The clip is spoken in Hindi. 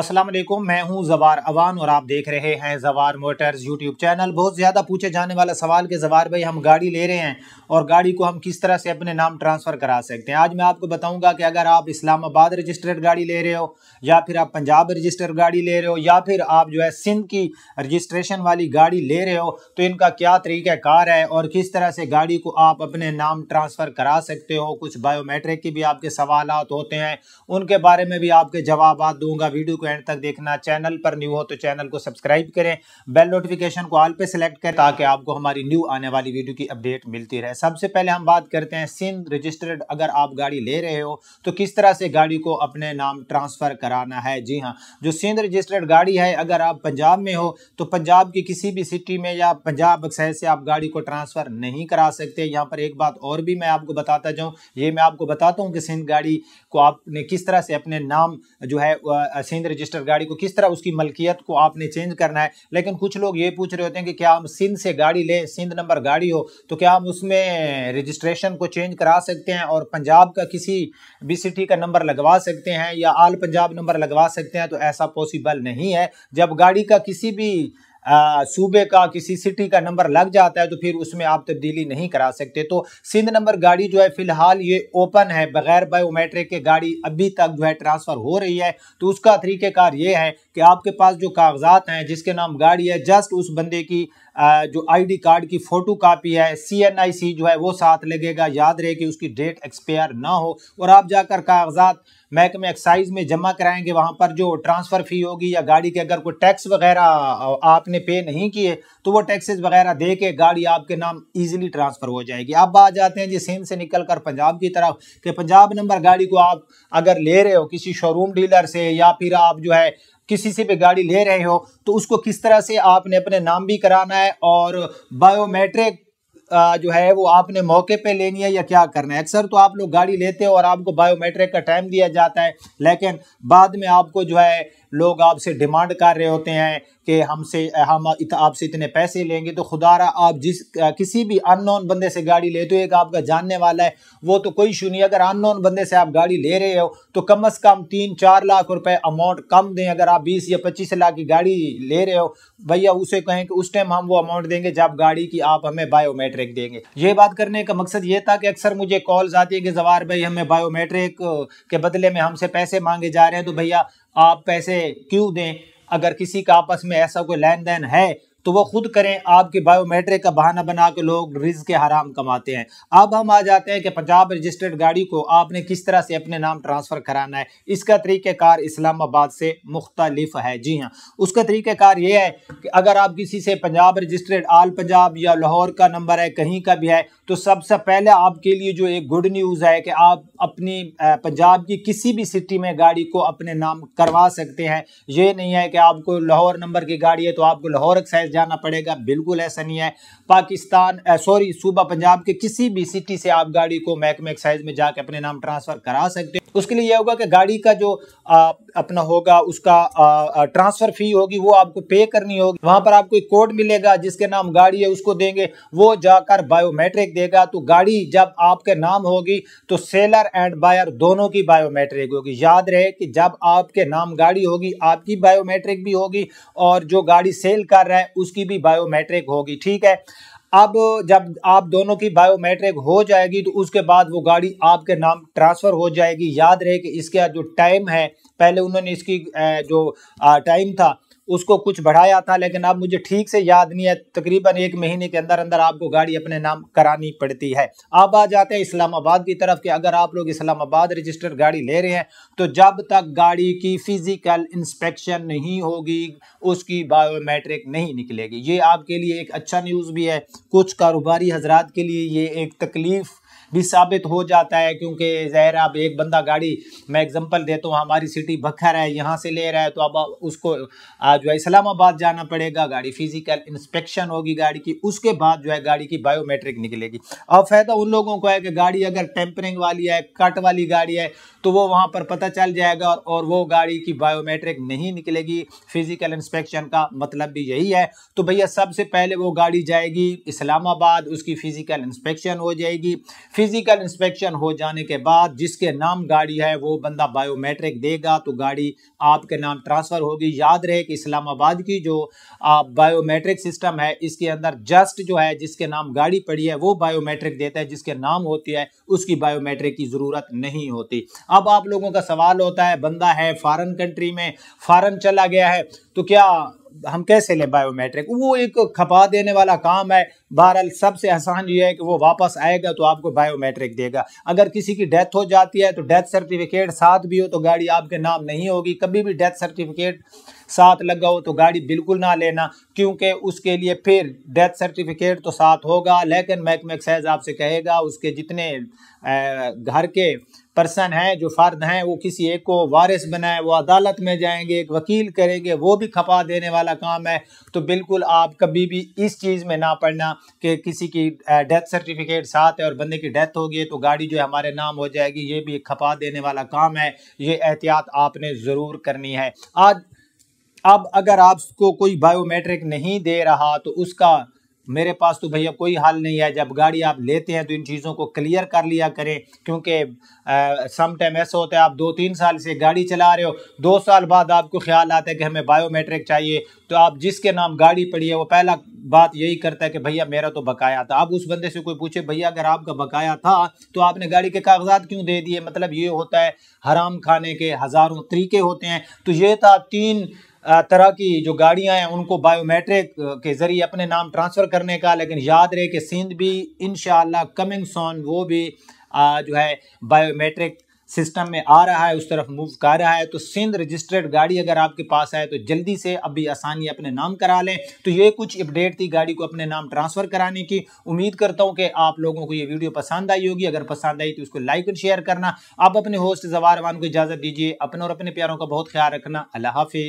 अस्सलाम वालेकुम मैं हूं जवार अवान और आप देख रहे हैं जवार मोटर्स यूट्यूब चैनल बहुत ज़्यादा पूछे जाने वाला सवाल के जवार भाई हम गाड़ी ले रहे हैं और गाड़ी को हम किस तरह से अपने नाम ट्रांसफ़र करा सकते हैं आज मैं आपको बताऊंगा कि अगर आप इस्लामाबाद रजिस्टर्ड गाड़ी ले रहे हो या फिर आप पंजाब रजिस्टर्ड गाड़ी ले रहे हो या फिर आप जो है सिंध की रजिस्ट्रेशन वाली गाड़ी ले रहे हो तो इनका क्या तरीका कार है और किस तरह से गाड़ी को आप अपने नाम ट्रांसफ़र करा सकते हो कुछ बायोमेट्रिक के भी आपके सवाल होते हैं उनके बारे में भी आपके जवाब दूंगा वीडियो को एंड तक देखना चैनल पर न्यू हो तो चैनल को सब्सक्राइब करें बेल नोटिफिकेशन को ऑल पे सेलेक्ट करें ताकि आपको हमारी न्यू आने वाली वीडियो की अपडेट मिलती रहे सबसे पहले हम बात करते हैं सिंध रजिस्टर्ड अगर आप गाड़ी ले रहे हो तो किस तरह से गाड़ी को अपने नाम ट्रांसफ़र कराना है जी हाँ जो सिंध रजिस्टर्ड गाड़ी है अगर आप पंजाब में हो तो पंजाब की किसी भी सिटी में या पंजाब अक्सर से आप गाड़ी को ट्रांसफ़र नहीं करा सकते यहाँ पर एक बात और भी मैं आपको बताता जाऊँ ये मैं आपको बताता हूँ कि सिंध गाड़ी को आपने किस तरह से अपने नाम जो है सिंध रजिस्टर गाड़ी को किस तरह उसकी मलकियत को आपने चेंज करना है लेकिन कुछ लोग ये पूछ रहे होते हैं कि क्या हम सिंध से गाड़ी लें सिंध नंबर गाड़ी हो तो क्या हम उसमें रजिस्ट्रेशन को चेंज करा सकते हैं और पंजाब का किसी बी सिटी का नंबर लगवा सकते हैं या आल पंजाब नंबर लगवा सकते हैं तो ऐसा पॉसिबल नहीं है जब गाड़ी का किसी भी सूबे का किसी सिटी का नंबर लग जाता है तो फिर उसमें आप तब्दीली नहीं करा सकते तो सिंध नंबर गाड़ी जो है फिलहाल ये ओपन है बगैर बायोमेट्रिक के गाड़ी अभी तक जो है ट्रांसफ़र हो रही है तो उसका तरीक़ेकार ये है कि आपके पास जो कागजात हैं जिसके नाम गाड़ी है जस्ट उस बंदे की जो आईडी कार्ड की फ़ोटो कापी है सीएनआईसी जो है वो साथ लगेगा याद रहे कि उसकी डेट एक्सपायर ना हो और आप जाकर कागजात महकमे एक्साइज में जमा कराएंगे वहाँ पर जो ट्रांसफ़र फ़ी होगी या गाड़ी के अगर कोई टैक्स वगैरह आपने पे नहीं किए तो वो टैक्सेस वगैरह दे के गाड़ी आपके नाम ईजिली ट्रांसफ़र हो जाएगी अब आ जाते हैं जी सिंध से निकल कर पंजाब की तरफ कि पंजाब नंबर गाड़ी को आप अगर ले रहे हो किसी शोरूम डीलर से या फिर आप जो है किसी से भी गाड़ी ले रहे हो तो उसको किस तरह से आपने अपने नाम भी कराना है और बायोमेट्रिक जो है वो आपने मौके पे लेनी है या क्या करना है अक्सर तो आप लोग गाड़ी लेते हो और आपको बायोमेट्रिक का टाइम दिया जाता है लेकिन बाद में आपको जो है लोग आपसे डिमांड कर रहे होते हैं कि हमसे हम इत, आपसे इतने पैसे लेंगे तो खुदा रहा आप जिस किसी भी अननोन बंदे से गाड़ी लेते हो एक आपका जानने वाला है वो तो कोई इशू नहीं अगर अननोन बंदे से आप गाड़ी ले रहे हो तो कम अज़ कम तीन चार लाख रुपए अमाउंट कम दें अगर आप बीस या पच्चीस लाख की गाड़ी ले रहे हो भैया उसे कहें कि उस टाइम हम वो अमाउंट देंगे जब गाड़ी की आप हमें बायोमेट्रिक देंगे ये बात करने का मकसद ये था कि अक्सर मुझे कॉल्स आती है कि जवार भाई हमें बायोमेट्रिक के बदले में हमसे पैसे मांगे जा रहे हैं तो भैया आप पैसे क्यों दें अगर किसी का आपस में ऐसा कोई लेन देन है तो वो खुद करें आपके बायोमेट्रिक का बहाना बना के लोग रिज के हराम कमाते हैं अब हम आ जाते हैं कि पंजाब रजिस्टर्ड गाड़ी को आपने किस तरह से अपने नाम ट्रांसफ़र कराना है इसका तरीक़ार इस्लामाबाद से मुख्तलिफ है जी हाँ उसका तरीक़ेकार ये है कि अगर आप किसी से पंजाब रजिस्टर्ड आल पंजाब या लाहौर का नंबर है कहीं का भी है तो सबसे पहले आपके लिए जो एक गुड न्यूज़ है कि आप अपनी पंजाब की किसी भी सिटी में गाड़ी को अपने नाम करवा सकते हैं ये नहीं है कि आपको लाहौर नंबर की गाड़ी है तो आपको लाहौर एक्साइज जाना पड़ेगा बिल्कुल ऐसा नहीं है पाकिस्तान सॉरी सूबा पंजाब के किसी भी सिटी से आप गाड़ी को महकमे एक्साइज में जाकर अपने नाम ट्रांसफ़र करा सकते हैं उसके लिए यह होगा कि गाड़ी का जो आ, अपना होगा उसका ट्रांसफ़र फ़ी होगी वो आपको पे करनी होगी वहां पर आपको एक कोड मिलेगा जिसके नाम गाड़ी है उसको देंगे वो जाकर बायोमेट्रिक देगा तो गाड़ी जब आपके नाम होगी तो सेलर एंड बायर दोनों की बायोमेट्रिक होगी याद रहे कि जब आपके नाम गाड़ी होगी आपकी बायोमेट्रिक भी होगी और जो गाड़ी सेल कर रहा है उसकी भी बायोमेट्रिक होगी ठीक है अब जब आप दोनों की बायोमेट्रिक हो जाएगी तो उसके बाद वो गाड़ी आपके नाम ट्रांसफ़र हो जाएगी याद रहे कि इसका जो टाइम है पहले उन्होंने इसकी जो टाइम था उसको कुछ बढ़ाया था लेकिन अब मुझे ठीक से याद नहीं है तकरीबन एक महीने के अंदर अंदर आपको गाड़ी अपने नाम करानी पड़ती है अब आ जाते हैं इस्लामाबाद की तरफ कि अगर आप लोग इस्लामाबाद रजिस्टर गाड़ी ले रहे हैं तो जब तक गाड़ी की फिजिकल इंस्पेक्शन नहीं होगी उसकी बायोमेट्रिक नहीं निकलेगी ये आपके लिए एक अच्छा न्यूज़ भी है कुछ कारोबारी हजरात के लिए ये एक तकलीफ़ भी साबित हो जाता है क्योंकि ज़ाहिर अब एक बंदा गाड़ी मैं एग्जांपल देता हूँ हमारी सिटी बखर है यहाँ से ले रहा है तो अब उसको जो है इस्लामाबाद जाना पड़ेगा गाड़ी फिजिकल इंस्पेक्शन होगी गाड़ी की उसके बाद जो है गाड़ी की बायोमेट्रिक निकलेगी और फ़ायदा उन लोगों को है कि गाड़ी अगर टेम्परिंग वाली है कट वाली गाड़ी है तो वो वहाँ पर पता चल जाएगा और, और वो गाड़ी की बायोमेट्रिक नहीं निकलेगी फिजिकल इंस्पेक्शन का मतलब भी यही है तो भैया सबसे पहले वो गाड़ी जाएगी इस्लामाबाद उसकी फिजिकल इंस्पेक्शन हो जाएगी फिजिकल इंस्पेक्शन हो जाने के बाद जिसके नाम गाड़ी है वो बंदा बायोमेट्रिक देगा तो गाड़ी आपके नाम ट्रांसफ़र होगी याद रहे कि इस्लामाबाद की जो बायोमेट्रिक सिस्टम है इसके अंदर जस्ट जो है जिसके नाम गाड़ी पड़ी है वो बायोमेट्रिक देता है जिसके नाम होती है उसकी बायोमेट्रिक की ज़रूरत नहीं होती अब आप लोगों का सवाल होता है बंदा है फॉरन कंट्री में फॉरन चला गया है तो क्या हम कैसे लें बायोमेट्रिक वो एक खपा देने वाला काम है बहरहाल सबसे आसान ये है कि वो वापस आएगा तो आपको बायोमेट्रिक देगा अगर किसी की डेथ हो जाती है तो डेथ सर्टिफिकेट साथ भी हो तो गाड़ी आपके नाम नहीं होगी कभी भी डेथ सर्टिफिकेट साथ लगा हो तो गाड़ी बिल्कुल ना लेना क्योंकि उसके लिए फिर डेथ सर्टिफिकेट तो साथ होगा लेकिन मैकमेक्साइज आपसे कहेगा उसके जितने घर के पर्सन हैं जो फ़र्द हैं वो किसी एक को वारिस बनाए वो अदालत में जाएंगे एक वकील करेंगे वो भी खपा देने वाला काम है तो बिल्कुल आप कभी भी इस चीज़ में ना पड़ना कि किसी की डेथ सर्टिफिकेट साथ है और बंदे की डेथ हो गई तो गाड़ी जो है हमारे नाम हो जाएगी ये भी खपा देने वाला काम है ये एहतियात आपने ज़रूर करनी है आज अब अगर आपको कोई बायोमेट्रिक नहीं दे रहा तो उसका मेरे पास तो भैया कोई हाल नहीं है जब गाड़ी आप लेते हैं तो इन चीज़ों को क्लियर कर लिया करें क्योंकि सम टाइम ऐसा होता है आप दो तीन साल से गाड़ी चला रहे हो दो साल बाद आपको ख्याल आता है कि हमें बायोमेट्रिक चाहिए तो आप जिसके नाम गाड़ी पड़ी है वो पहला बात यही करता है कि भैया मेरा तो बकाया था अब उस बंदे से कोई पूछे भैया अगर आपका बकाया था तो आपने गाड़ी के कागजात क्यों दे दिए मतलब ये होता है हराम खाने के हज़ारों तरीके होते हैं तो ये था तीन तरह की जो गाड़ियां हैं उनको बायोमेट्रिक के ज़रिए अपने नाम ट्रांसफ़र करने का लेकिन याद रहे कि सिंध भी इन कमिंग सॉन वो भी जो है बायोमेट्रिक सिस्टम में आ रहा है उस तरफ मूव कर रहा है तो सिंध रजिस्टर्ड गाड़ी अगर आपके पास है तो जल्दी से अभी आसानी अपने नाम करा लें तो ये कुछ अपडेट थी गाड़ी को अपने नाम ट्रांसफ़र कराने की उम्मीद करता हूँ कि आप लोगों को ये वीडियो पसंद आई होगी अगर पसंद आई तो उसको लाइक और शेयर करना आप अपने होस्ट जवार को इजाज़त दीजिए अपने और अपने प्यारों का बहुत ख्याल रखना अल्लाह हाफिज़